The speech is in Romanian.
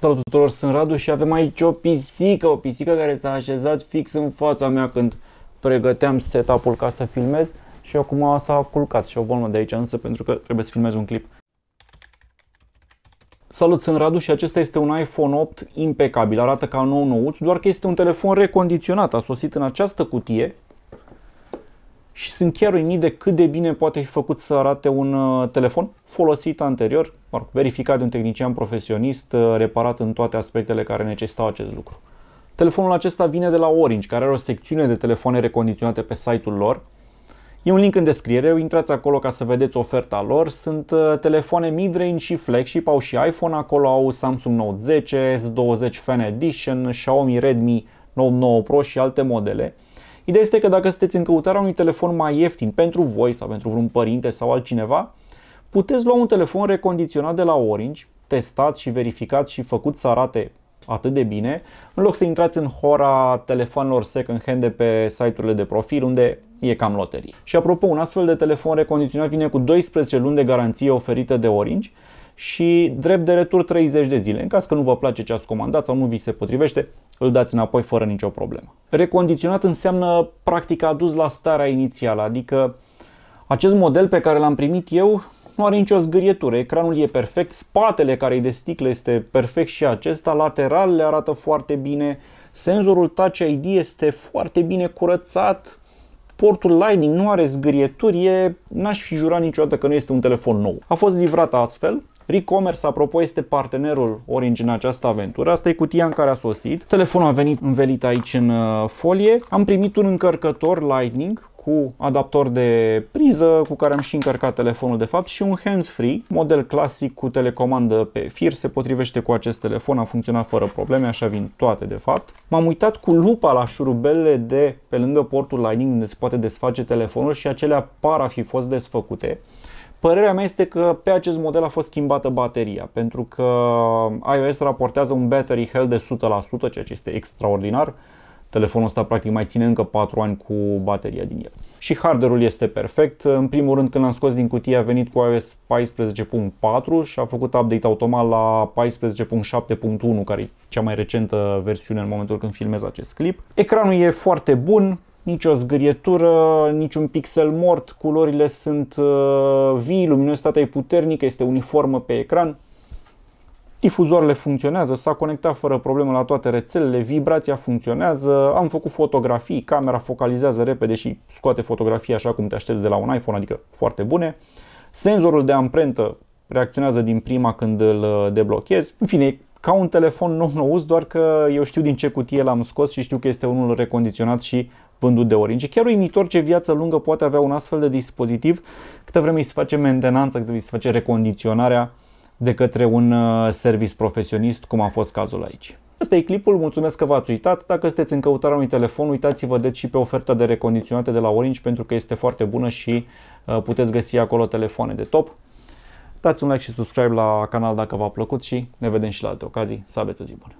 Salut tuturor, sunt Radu și avem aici o pisică, o pisică care s-a așezat fix în fața mea când pregăteam setup-ul ca să filmez și acum s-a culcat și o volmă de aici însă pentru că trebuie să filmez un clip. Salut, sunt Radu și acesta este un iPhone 8 impecabil, arată ca nou nouț, doar că este un telefon recondiționat, a sosit în această cutie și sunt chiar uimit de cât de bine poate fi făcut să arate un uh, telefon folosit anterior, verificat de un tehnician profesionist, uh, reparat în toate aspectele care necesitau acest lucru. Telefonul acesta vine de la Orange, care are o secțiune de telefoane recondiționate pe site-ul lor. E un link în descriere, intrați acolo ca să vedeți oferta lor. Sunt uh, telefoane mid-range și flagship, au și iPhone acolo, au Samsung Note 10, S20 Fan Edition, Xiaomi Redmi Note 9 Pro și alte modele. Ideea este că dacă sunteți în căutarea unui telefon mai ieftin pentru voi sau pentru vreun părinte sau altcineva, puteți lua un telefon recondiționat de la Orange, testat și verificat și făcut să arate atât de bine, în loc să intrați în hora telefonelor second hand de pe site-urile de profil unde e cam loterie. Și apropo, un astfel de telefon recondiționat vine cu 12 luni de garanție oferită de Orange și drept de retur 30 de zile. În caz că nu vă place ce ați comandat sau nu vi se potrivește, îl dați înapoi fără nicio problemă. Recondiționat înseamnă practic adus la starea inițială, adică acest model pe care l-am primit eu nu are nicio zgârietură, ecranul e perfect, spatele care e de sticlă este perfect și acesta, le arată foarte bine, senzorul Touch ID este foarte bine curățat, portul Lightning nu are zgârieturi, e... n-aș fi jurat niciodată că nu este un telefon nou. A fost livrat astfel, Recommerce, apropo, este partenerul Orange în această aventură. Asta e cutia în care a sosit. Telefonul a venit învelit aici în uh, folie. Am primit un încărcător Lightning cu adaptor de priză cu care am și încărcat telefonul de fapt și un hands-free, model clasic cu telecomandă pe fir, se potrivește cu acest telefon, a funcționat fără probleme, așa vin toate de fapt. M-am uitat cu lupa la șurubelele de pe lângă portul Lightning unde se poate desface telefonul și acelea par a fi fost desfăcute. Părerea mea este că pe acest model a fost schimbată bateria, pentru că iOS raportează un battery health de 100%, ceea ce este extraordinar. Telefonul ăsta practic mai ține încă 4 ani cu bateria din el. Și hardware-ul este perfect. În primul rând când l-am scos din cutie a venit cu iOS 14.4 și a făcut update automat la 14.7.1, care e cea mai recentă versiune în momentul când filmez acest clip. Ecranul e foarte bun, nicio zgârietură, niciun pixel mort, culorile sunt uh, vii, luminositatea e puternică, este uniformă pe ecran. Difuzoarele funcționează, s-a conectat fără probleme la toate rețelele, vibrația funcționează, am făcut fotografii, camera focalizează repede și scoate fotografii așa cum te aștepți de la un iPhone, adică foarte bune. Senzorul de amprentă reacționează din prima când îl uh, deblochezi. În fine, ca un telefon nou nou, doar că eu știu din ce cutie l-am scos și știu că este unul recondiționat și vândut de Orange. Chiar uimitor ce viață lungă poate avea un astfel de dispozitiv, câtă vreme îi se face mentenanță, cât îi se face recondiționarea de către un uh, service profesionist, cum a fost cazul aici. Asta e clipul, mulțumesc că v-ați uitat. Dacă sunteți în căutarea unui telefon, uitați-vă deci și pe oferta de recondiționate de la Orange pentru că este foarte bună și uh, puteți găsi acolo telefoane de top. Dați un like și subscribe la canal dacă v-a plăcut și ne vedem și la alte ocazii. Să aveți o zi bună!